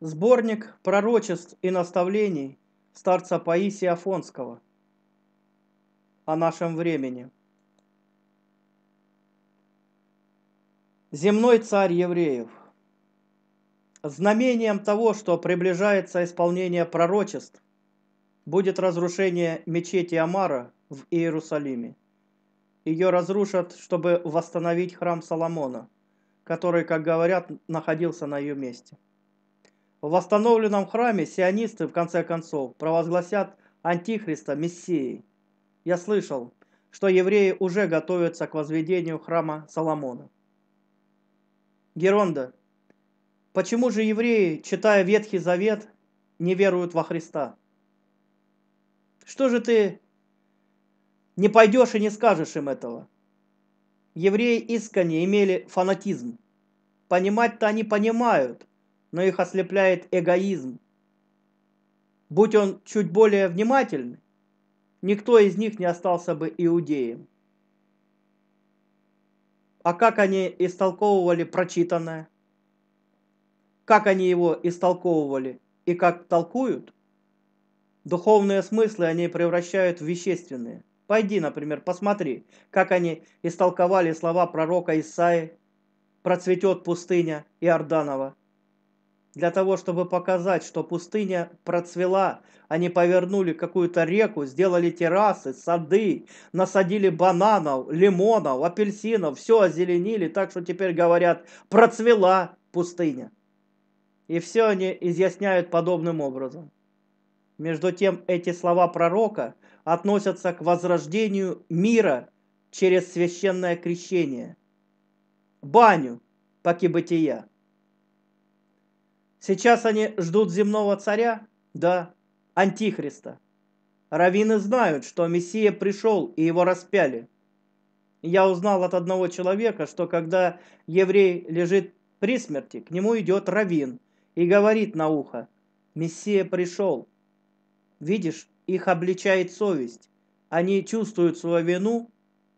Сборник пророчеств и наставлений старца Паисия Афонского о нашем времени. Земной царь евреев. Знамением того, что приближается исполнение пророчеств, будет разрушение мечети Амара в Иерусалиме. Ее разрушат, чтобы восстановить храм Соломона, который, как говорят, находился на ее месте. В восстановленном храме сионисты, в конце концов, провозгласят Антихриста Мессией. Я слышал, что евреи уже готовятся к возведению храма Соломона. Геронда, почему же евреи, читая Ветхий Завет, не веруют во Христа? Что же ты не пойдешь и не скажешь им этого? Евреи искренне имели фанатизм. Понимать-то они понимают – но их ослепляет эгоизм. Будь он чуть более внимательный, никто из них не остался бы иудеем. А как они истолковывали прочитанное? Как они его истолковывали и как толкуют? Духовные смыслы они превращают в вещественные. Пойди, например, посмотри, как они истолковали слова пророка Исаи «Процветет пустыня Иорданова», для того, чтобы показать, что пустыня процвела. Они повернули какую-то реку, сделали террасы, сады, насадили бананов, лимонов, апельсинов, все озеленили, так что теперь говорят, процвела пустыня. И все они изъясняют подобным образом. Между тем, эти слова пророка относятся к возрождению мира через священное крещение, баню, паки бытия. Сейчас они ждут земного царя, да, антихриста. Равины знают, что Мессия пришел и его распяли. Я узнал от одного человека, что когда еврей лежит при смерти, к нему идет равин и говорит на ухо, «Мессия пришел». Видишь, их обличает совесть. Они чувствуют свою вину,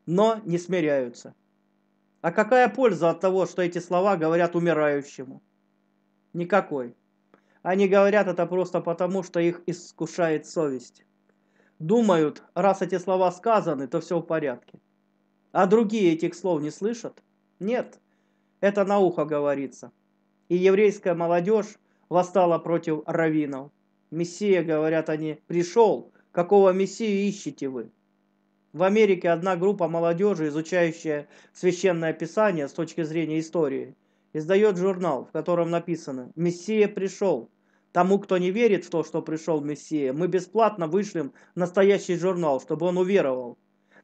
но не смиряются. А какая польза от того, что эти слова говорят умирающему? Никакой. Они говорят это просто потому, что их искушает совесть. Думают, раз эти слова сказаны, то все в порядке. А другие этих слов не слышат? Нет, это на ухо говорится. И еврейская молодежь восстала против раввинов. Мессия, говорят они, пришел. Какого Мессию ищете вы? В Америке одна группа молодежи, изучающая священное писание с точки зрения истории – издает журнал, в котором написано «Мессия пришел». Тому, кто не верит в то, что пришел Мессия, мы бесплатно вышлем настоящий журнал, чтобы он уверовал.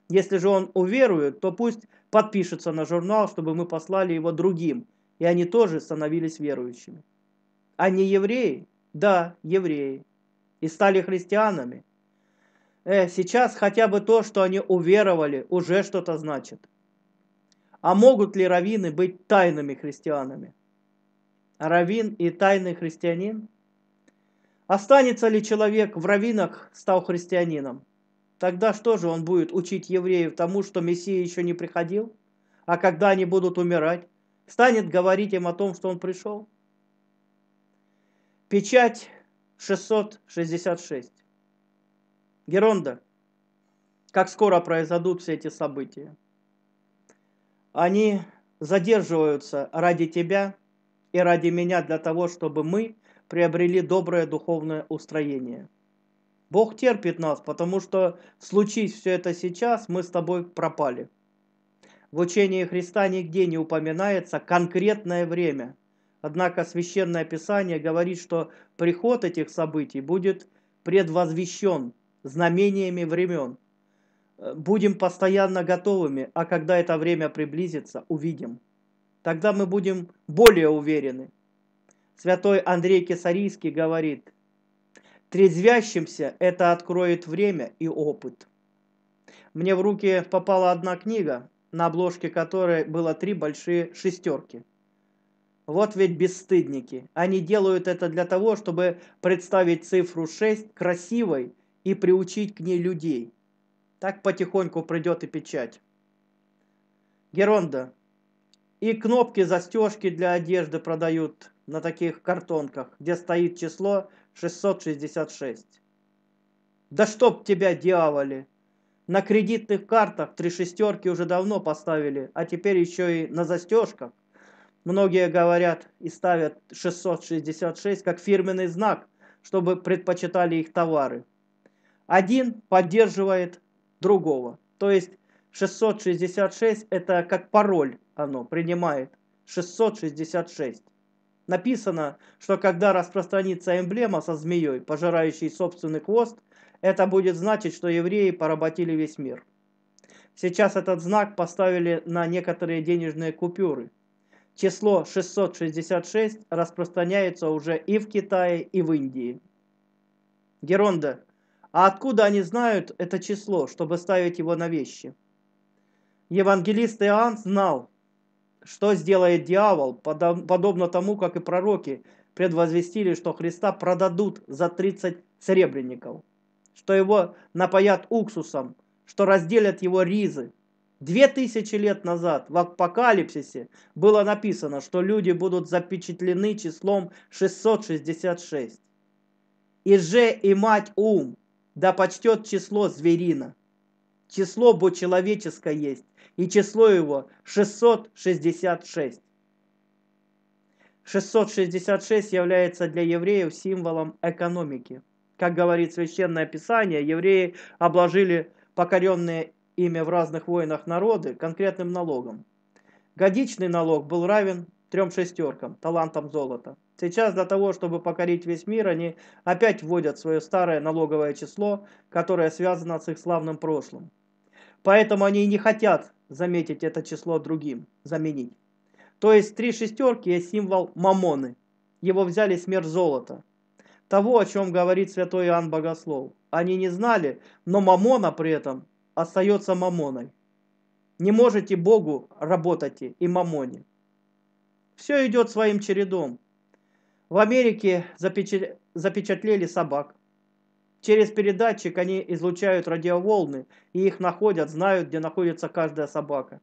Если же он уверует, то пусть подпишется на журнал, чтобы мы послали его другим, и они тоже становились верующими. Они а евреи? Да, евреи. И стали христианами? Э, сейчас хотя бы то, что они уверовали, уже что-то значит. А могут ли раввины быть тайными христианами? Равин и тайный христианин? Останется ли человек в раввинах, стал христианином? Тогда что же он будет учить евреев тому, что Мессия еще не приходил? А когда они будут умирать, станет говорить им о том, что он пришел? Печать 666. Геронда, как скоро произойдут все эти события? они задерживаются ради тебя и ради меня для того, чтобы мы приобрели доброе духовное устроение. Бог терпит нас, потому что случись все это сейчас, мы с тобой пропали. В учении Христа нигде не упоминается конкретное время. Однако Священное Писание говорит, что приход этих событий будет предвозвещен знамениями времен – Э, будем постоянно готовыми, а когда это время приблизится, увидим. Тогда мы будем более уверены. Святой Андрей Кесарийский говорит, трезвящимся это откроет время и опыт. Мне в руки попала одна книга, на обложке которой было три большие шестерки. Вот ведь бесстыдники. Они делают это для того, чтобы представить цифру 6 красивой и приучить к ней людей – так потихоньку придет и печать. Геронда. И кнопки застежки для одежды продают на таких картонках, где стоит число 666. Да чтоб тебя, дьяволи! На кредитных картах три шестерки уже давно поставили, а теперь еще и на застежках. Многие говорят и ставят 666 как фирменный знак, чтобы предпочитали их товары. Один поддерживает другого. То есть 666 это как пароль оно принимает. 666. Написано, что когда распространится эмблема со змеей, пожирающей собственный хвост, это будет значить, что евреи поработили весь мир. Сейчас этот знак поставили на некоторые денежные купюры. Число 666 распространяется уже и в Китае, и в Индии. Геронда, а откуда они знают это число, чтобы ставить его на вещи? Евангелист Иоанн знал, что сделает дьявол, подобно тому, как и пророки предвозвестили, что Христа продадут за 30 серебряников, что его напоят уксусом, что разделят его ризы. Две тысячи лет назад в Апокалипсисе было написано, что люди будут запечатлены числом 666. же и мать ум, да почтет число зверина. Число бо человеческое есть, и число его 666. 666 является для евреев символом экономики. Как говорит Священное Писание, евреи обложили покоренные ими в разных войнах народы конкретным налогом. Годичный налог был равен трем шестеркам, талантам золота. Сейчас для того, чтобы покорить весь мир, они опять вводят свое старое налоговое число, которое связано с их славным прошлым. Поэтому они и не хотят заметить это число другим, заменить. То есть три шестерки есть символ мамоны. Его взяли с мер золота. Того, о чем говорит святой Иоанн Богослов. Они не знали, но мамона при этом остается мамоной. Не можете Богу работать и мамоне. Все идет своим чередом. В Америке запечат... запечатлели собак. Через передатчик они излучают радиоволны, и их находят, знают, где находится каждая собака.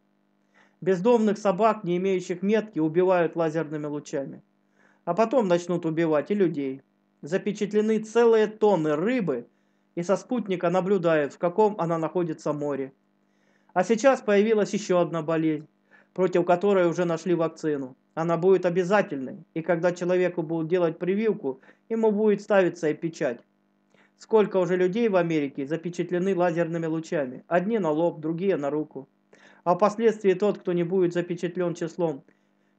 Бездомных собак, не имеющих метки, убивают лазерными лучами. А потом начнут убивать и людей. Запечатлены целые тонны рыбы, и со спутника наблюдают, в каком она находится море. А сейчас появилась еще одна болезнь против которой уже нашли вакцину. Она будет обязательной, и когда человеку будут делать прививку, ему будет ставиться и печать. Сколько уже людей в Америке запечатлены лазерными лучами. Одни на лоб, другие на руку. А впоследствии тот, кто не будет запечатлен числом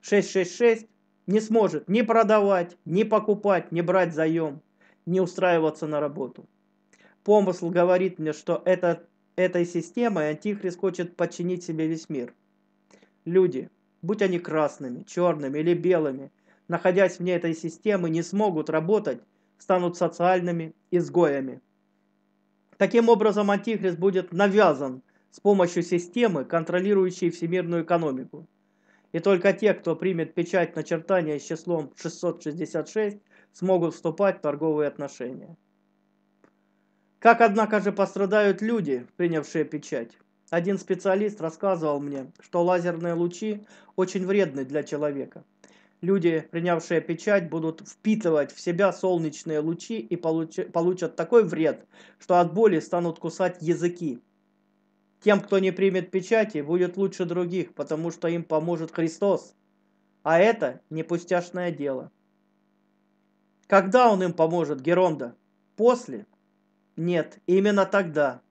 666, не сможет ни продавать, ни покупать, ни брать заем, ни устраиваться на работу. Помысл говорит мне, что это, этой системой Антихрист хочет подчинить себе весь мир – люди, будь они красными, черными или белыми, находясь вне этой системы, не смогут работать, станут социальными изгоями. Таким образом, Антихрист будет навязан с помощью системы, контролирующей всемирную экономику. И только те, кто примет печать начертания с числом 666, смогут вступать в торговые отношения. Как, однако же, пострадают люди, принявшие печать? Один специалист рассказывал мне, что лазерные лучи очень вредны для человека. Люди, принявшие печать, будут впитывать в себя солнечные лучи и получат такой вред, что от боли станут кусать языки. Тем, кто не примет печати, будет лучше других, потому что им поможет Христос. А это не пустяшное дело. Когда он им поможет, Геронда? После? Нет, именно тогда.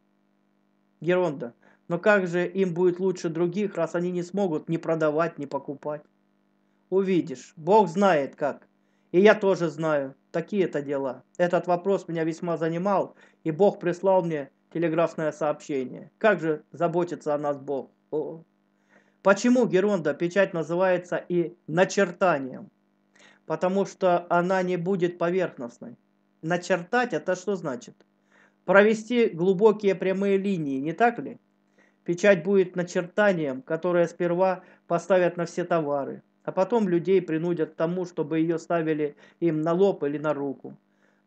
Геронда, но как же им будет лучше других, раз они не смогут ни продавать, ни покупать? Увидишь, Бог знает как. И я тоже знаю, такие это дела. Этот вопрос меня весьма занимал, и Бог прислал мне телеграфное сообщение. Как же заботится о нас Бог? О. Почему Геронда печать называется и начертанием? Потому что она не будет поверхностной. Начертать это что значит? Провести глубокие прямые линии, не так ли? Печать будет начертанием, которое сперва поставят на все товары, а потом людей принудят к тому, чтобы ее ставили им на лоб или на руку.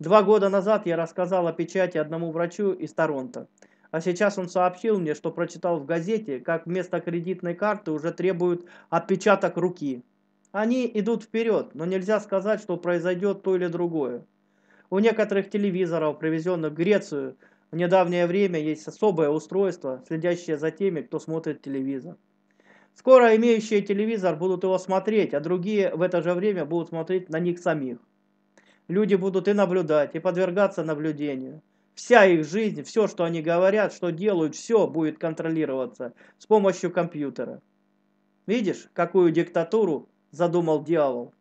Два года назад я рассказал о печати одному врачу из Торонто, а сейчас он сообщил мне, что прочитал в газете, как вместо кредитной карты уже требуют отпечаток руки. Они идут вперед, но нельзя сказать, что произойдет то или другое. У некоторых телевизоров, привезенных в Грецию, в недавнее время есть особое устройство, следящее за теми, кто смотрит телевизор. Скоро имеющие телевизор будут его смотреть, а другие в это же время будут смотреть на них самих. Люди будут и наблюдать, и подвергаться наблюдению. Вся их жизнь, все, что они говорят, что делают, все будет контролироваться с помощью компьютера. Видишь, какую диктатуру задумал дьявол?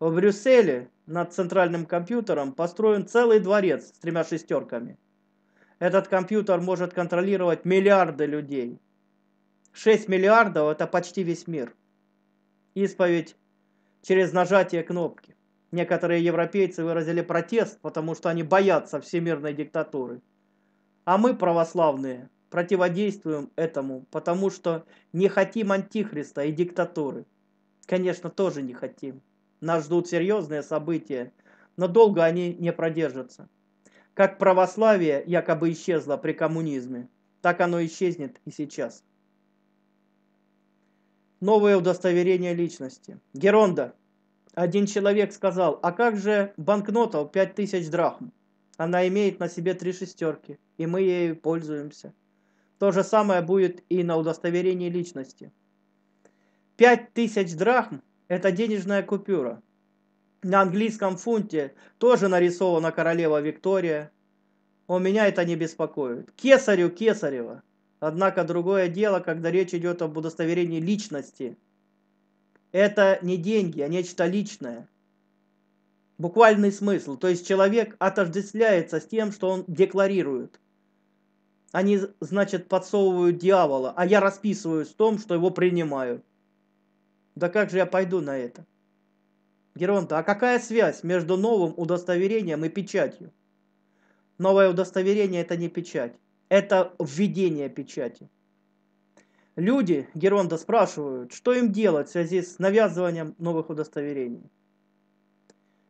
В Брюсселе над центральным компьютером построен целый дворец с тремя шестерками – этот компьютер может контролировать миллиарды людей. 6 миллиардов – это почти весь мир. Исповедь через нажатие кнопки. Некоторые европейцы выразили протест, потому что они боятся всемирной диктатуры. А мы, православные, противодействуем этому, потому что не хотим антихриста и диктатуры. Конечно, тоже не хотим. Нас ждут серьезные события, но долго они не продержатся. Как православие якобы исчезло при коммунизме, так оно исчезнет и сейчас. Новое удостоверение личности. Геронда. Один человек сказал, а как же банкнота в 5000 драхм? Она имеет на себе три шестерки, и мы ею пользуемся. То же самое будет и на удостоверении личности. 5000 драхм – это денежная купюра. На английском фунте тоже нарисована королева Виктория. О, меня это не беспокоит. Кесарю Кесарева. Однако другое дело, когда речь идет об удостоверении личности. Это не деньги, а нечто личное. Буквальный смысл. То есть человек отождествляется с тем, что он декларирует. Они, значит, подсовывают дьявола, а я расписываюсь в том, что его принимаю. Да как же я пойду на это? Геронта, а какая связь между новым удостоверением и печатью? Новое удостоверение – это не печать. Это введение печати. Люди, Геронда, спрашивают, что им делать в связи с навязыванием новых удостоверений.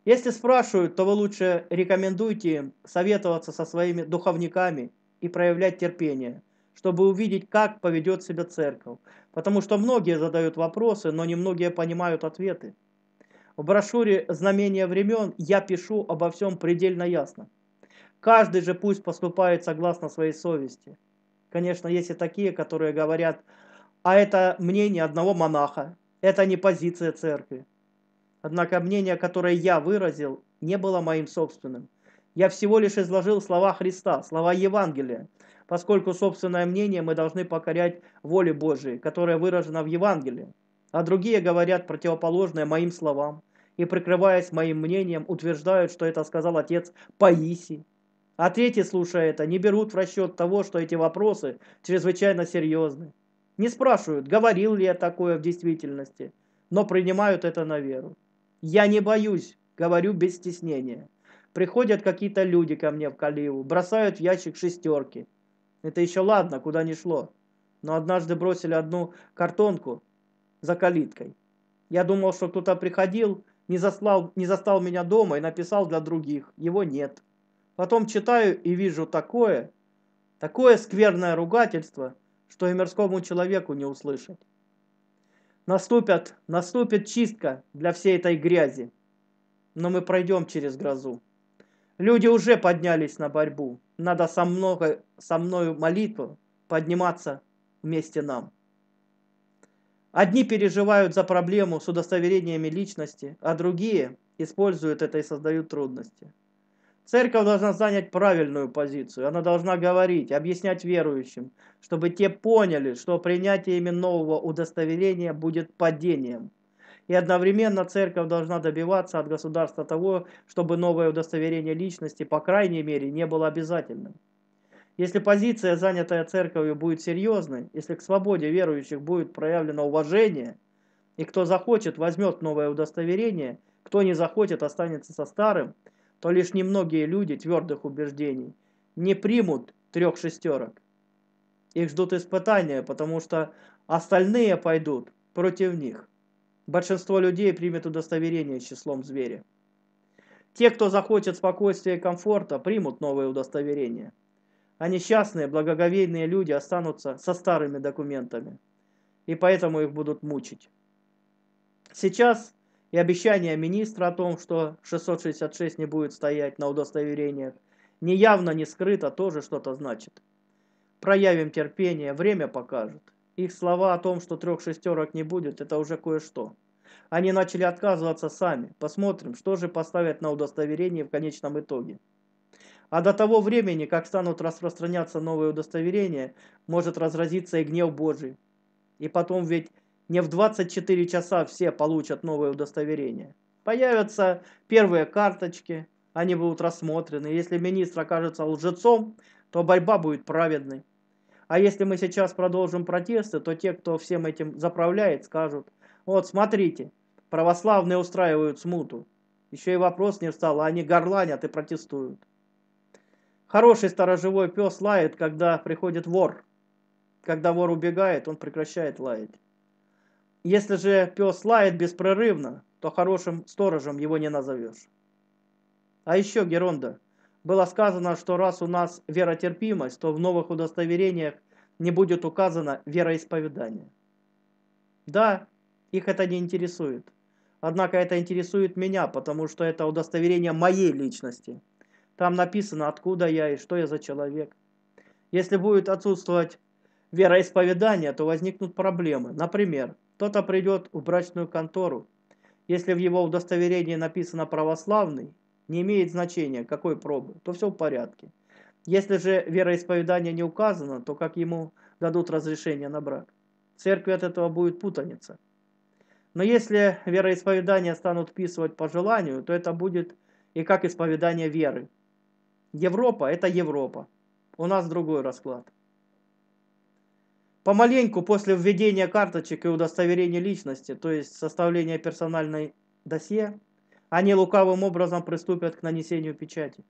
Если спрашивают, то вы лучше рекомендуйте им советоваться со своими духовниками и проявлять терпение, чтобы увидеть, как поведет себя церковь. Потому что многие задают вопросы, но немногие понимают ответы. В брошюре «Знамения времен» я пишу обо всем предельно ясно. Каждый же пусть поступает согласно своей совести. Конечно, есть и такие, которые говорят, а это мнение одного монаха, это не позиция церкви. Однако мнение, которое я выразил, не было моим собственным. Я всего лишь изложил слова Христа, слова Евангелия, поскольку собственное мнение мы должны покорять воле Божией, которая выражена в Евангелии а другие говорят противоположное моим словам и, прикрываясь моим мнением, утверждают, что это сказал отец Паисий. А третьи, слушая это, не берут в расчет того, что эти вопросы чрезвычайно серьезны. Не спрашивают, говорил ли я такое в действительности, но принимают это на веру. Я не боюсь, говорю без стеснения. Приходят какие-то люди ко мне в Каливу, бросают в ящик шестерки. Это еще ладно, куда ни шло. Но однажды бросили одну картонку, за калиткой. Я думал, что кто-то приходил, не, заслал, не застал меня дома и написал для других. Его нет. Потом читаю и вижу такое, такое скверное ругательство, что и мирскому человеку не услышать. Наступят, наступит чистка для всей этой грязи. Но мы пройдем через грозу. Люди уже поднялись на борьбу. Надо со, много, со мною молитву подниматься вместе нам. Одни переживают за проблему с удостоверениями личности, а другие используют это и создают трудности. Церковь должна занять правильную позицию. Она должна говорить, объяснять верующим, чтобы те поняли, что принятие ими нового удостоверения будет падением. И одновременно церковь должна добиваться от государства того, чтобы новое удостоверение личности, по крайней мере, не было обязательным. Если позиция, занятая церковью, будет серьезной, если к свободе верующих будет проявлено уважение, и кто захочет, возьмет новое удостоверение, кто не захочет, останется со старым, то лишь немногие люди твердых убеждений не примут трех шестерок. Их ждут испытания, потому что остальные пойдут против них. Большинство людей примет удостоверение с числом зверя. Те, кто захочет спокойствия и комфорта, примут новое удостоверение – а несчастные, благоговейные люди останутся со старыми документами, и поэтому их будут мучить. Сейчас и обещание министра о том, что 666 не будет стоять на удостоверениях, не явно, не скрыто тоже что-то значит. Проявим терпение, время покажет. Их слова о том, что трех шестерок не будет, это уже кое-что. Они начали отказываться сами. Посмотрим, что же поставят на удостоверение в конечном итоге. А до того времени, как станут распространяться новые удостоверения, может разразиться и гнев Божий. И потом ведь не в 24 часа все получат новые удостоверения, Появятся первые карточки, они будут рассмотрены. Если министр окажется лжецом, то борьба будет праведной. А если мы сейчас продолжим протесты, то те, кто всем этим заправляет, скажут, вот смотрите, православные устраивают смуту. Еще и вопрос не встал, а они горланят и протестуют. Хороший сторожевой пес лает, когда приходит вор. Когда вор убегает, он прекращает лаять. Если же пес лает беспрерывно, то хорошим сторожем его не назовешь. А еще, Геронда, было сказано, что раз у нас веротерпимость, то в новых удостоверениях не будет указано вероисповедание. Да, их это не интересует. Однако это интересует меня, потому что это удостоверение моей личности – там написано, откуда я и что я за человек. Если будет отсутствовать вероисповедание, то возникнут проблемы. Например, кто-то придет в брачную контору. Если в его удостоверении написано «православный», не имеет значения, какой пробы, то все в порядке. Если же вероисповедание не указано, то как ему дадут разрешение на брак? Церкви от этого будет путаница. Но если вероисповедание станут вписывать по желанию, то это будет и как исповедание веры, Европа – это Европа. У нас другой расклад. Помаленьку после введения карточек и удостоверения личности, то есть составления персональной досье, они лукавым образом приступят к нанесению печати.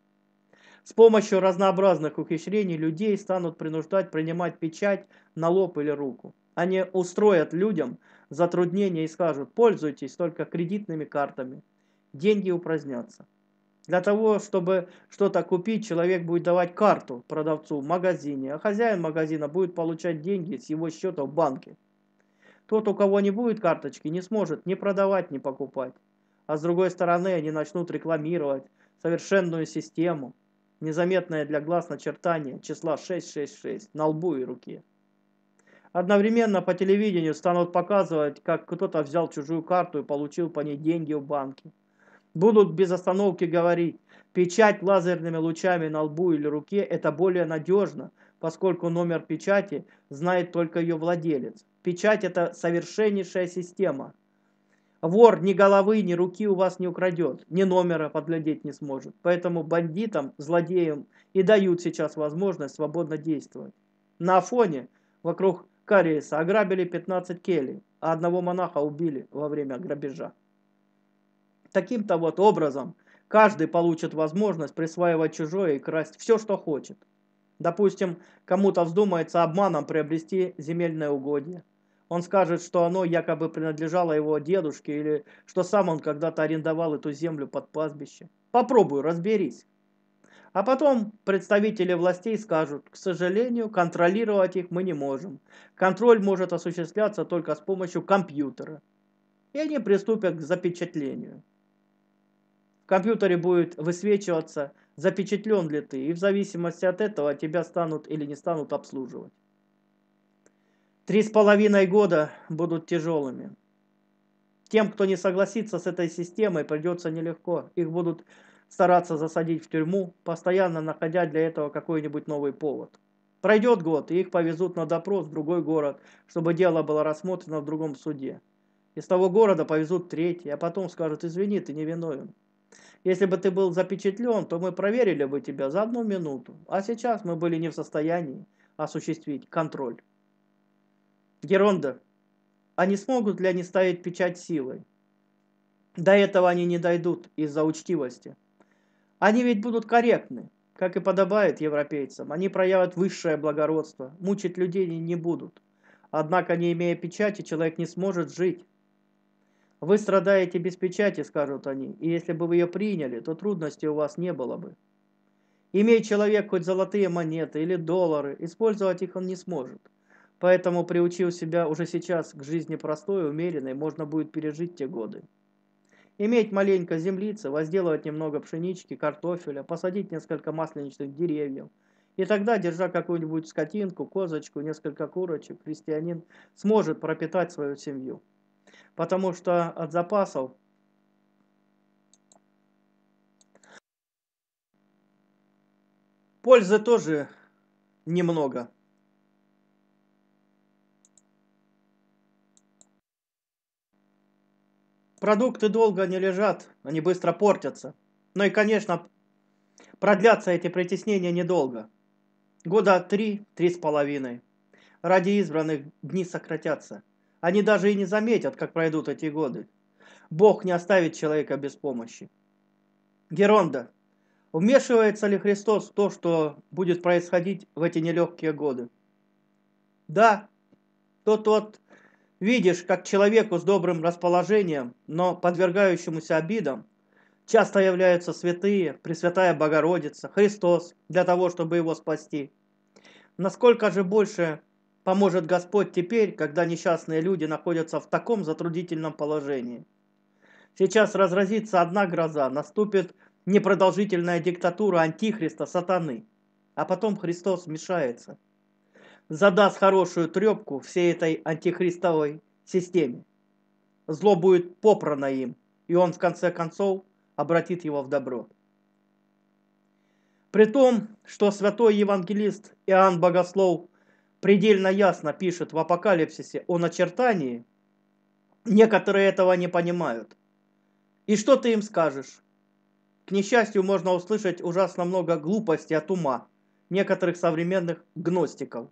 С помощью разнообразных ухищрений людей станут принуждать принимать печать на лоб или руку. Они устроят людям затруднения и скажут, пользуйтесь только кредитными картами. Деньги упразднятся. Для того, чтобы что-то купить, человек будет давать карту продавцу в магазине, а хозяин магазина будет получать деньги с его счета в банке. Тот, у кого не будет карточки, не сможет ни продавать, ни покупать. А с другой стороны, они начнут рекламировать совершенную систему, незаметное для глаз начертание числа 666 на лбу и руке. Одновременно по телевидению станут показывать, как кто-то взял чужую карту и получил по ней деньги в банке будут без остановки говорить, печать лазерными лучами на лбу или руке – это более надежно, поскольку номер печати знает только ее владелец. Печать – это совершеннейшая система. Вор ни головы, ни руки у вас не украдет, ни номера подглядеть не сможет. Поэтому бандитам, злодеям и дают сейчас возможность свободно действовать. На Афоне вокруг Кариеса ограбили 15 келей, а одного монаха убили во время грабежа таким-то вот образом каждый получит возможность присваивать чужое и красть все, что хочет. Допустим, кому-то вздумается обманом приобрести земельное угодье. Он скажет, что оно якобы принадлежало его дедушке или что сам он когда-то арендовал эту землю под пастбище. Попробуй, разберись. А потом представители властей скажут, к сожалению, контролировать их мы не можем. Контроль может осуществляться только с помощью компьютера. И они приступят к запечатлению в компьютере будет высвечиваться, запечатлен ли ты, и в зависимости от этого тебя станут или не станут обслуживать. Три с половиной года будут тяжелыми. Тем, кто не согласится с этой системой, придется нелегко. Их будут стараться засадить в тюрьму, постоянно находя для этого какой-нибудь новый повод. Пройдет год, и их повезут на допрос в другой город, чтобы дело было рассмотрено в другом суде. Из того города повезут третий, а потом скажут, извини, ты невиновен. Если бы ты был запечатлен, то мы проверили бы тебя за одну минуту, а сейчас мы были не в состоянии осуществить контроль. Геронда, они а смогут ли они ставить печать силой? До этого они не дойдут из-за учтивости. Они ведь будут корректны, как и подобает европейцам. Они проявят высшее благородство, мучить людей не будут. Однако, не имея печати, человек не сможет жить. Вы страдаете без печати, скажут они, и если бы вы ее приняли, то трудностей у вас не было бы. Имея человек хоть золотые монеты или доллары, использовать их он не сможет. Поэтому, приучив себя уже сейчас к жизни простой, умеренной, можно будет пережить те годы. Иметь маленько землицы, возделывать немного пшенички, картофеля, посадить несколько масленичных деревьев. И тогда, держа какую-нибудь скотинку, козочку, несколько курочек, крестьянин сможет пропитать свою семью потому что от запасов пользы тоже немного. Продукты долго не лежат, они быстро портятся. Ну и, конечно, продлятся эти притеснения недолго. Года три, три с половиной. Ради избранных дни сократятся. Они даже и не заметят, как пройдут эти годы. Бог не оставит человека без помощи. Геронда. Вмешивается ли Христос в то, что будет происходить в эти нелегкие годы? Да, тот тот видишь, как человеку с добрым расположением, но подвергающемуся обидам, часто являются святые, Пресвятая Богородица, Христос, для того, чтобы его спасти. Насколько же больше Поможет Господь теперь, когда несчастные люди находятся в таком затрудительном положении. Сейчас разразится одна гроза, наступит непродолжительная диктатура антихриста, сатаны. А потом Христос вмешается. Задаст хорошую трепку всей этой антихристовой системе. Зло будет попрано им, и он в конце концов обратит его в добро. При том, что святой евангелист Иоанн Богослов предельно ясно пишет в Апокалипсисе о начертании, некоторые этого не понимают. И что ты им скажешь? К несчастью, можно услышать ужасно много глупости от ума некоторых современных гностиков.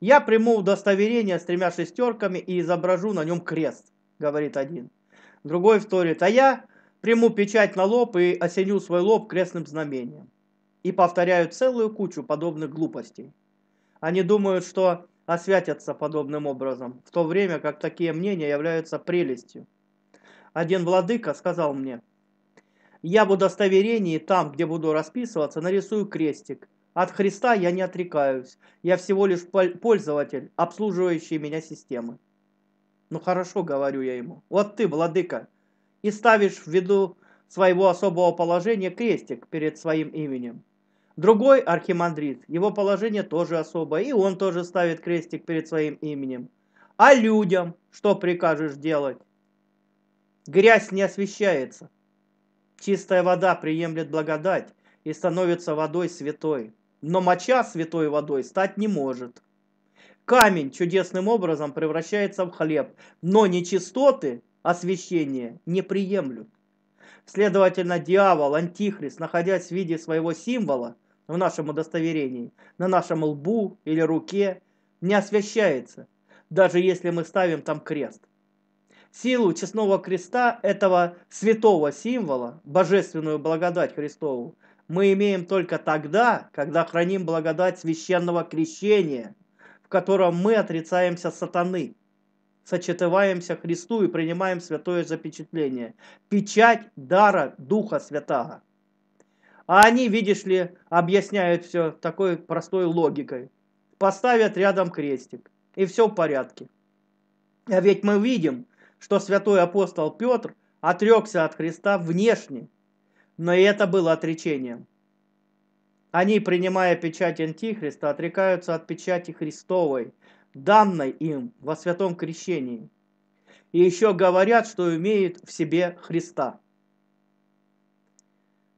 Я приму удостоверение с тремя шестерками и изображу на нем крест, говорит один. Другой вторит, а я приму печать на лоб и осеню свой лоб крестным знамением. И повторяю целую кучу подобных глупостей. Они думают, что освятятся подобным образом, в то время как такие мнения являются прелестью. Один владыка сказал мне, «Я в удостоверении, там, где буду расписываться, нарисую крестик. От Христа я не отрекаюсь, я всего лишь пользователь, обслуживающий меня системы». «Ну хорошо», — говорю я ему, «вот ты, владыка, и ставишь в виду своего особого положения крестик перед своим именем. Другой архимандрит, его положение тоже особое, и он тоже ставит крестик перед своим именем. А людям что прикажешь делать? Грязь не освещается. Чистая вода приемлет благодать и становится водой святой. Но моча святой водой стать не может. Камень чудесным образом превращается в хлеб, но нечистоты освящения не приемлют. Следовательно, дьявол, антихрист, находясь в виде своего символа, в нашем удостоверении, на нашем лбу или руке, не освящается, даже если мы ставим там крест. Силу честного креста, этого святого символа, божественную благодать Христову, мы имеем только тогда, когда храним благодать священного крещения, в котором мы отрицаемся сатаны, сочетываемся Христу и принимаем святое запечатление, печать дара Духа Святаго. А они, видишь ли, объясняют все такой простой логикой. Поставят рядом крестик, и все в порядке. А ведь мы видим, что святой апостол Петр отрекся от Христа внешне, но и это было отречением. Они, принимая печать Антихриста, отрекаются от печати Христовой, данной им во святом крещении. И еще говорят, что имеют в себе Христа.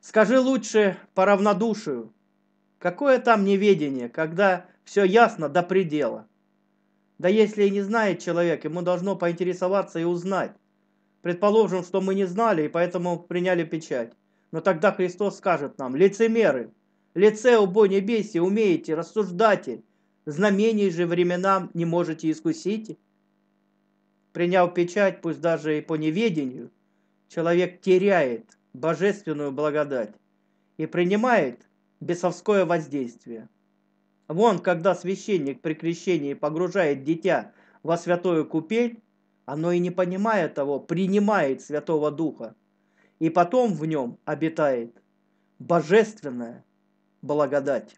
Скажи лучше по равнодушию. Какое там неведение, когда все ясно до предела? Да если и не знает человек, ему должно поинтересоваться и узнать. Предположим, что мы не знали и поэтому приняли печать. Но тогда Христос скажет нам, лицемеры, лице убо небеси умеете, рассуждатель, знамений же временам не можете искусить. Приняв печать, пусть даже и по неведению, человек теряет божественную благодать и принимает бесовское воздействие. Вон, когда священник при крещении погружает дитя во святую купель, оно и не понимая того, принимает Святого Духа, и потом в нем обитает божественная благодать.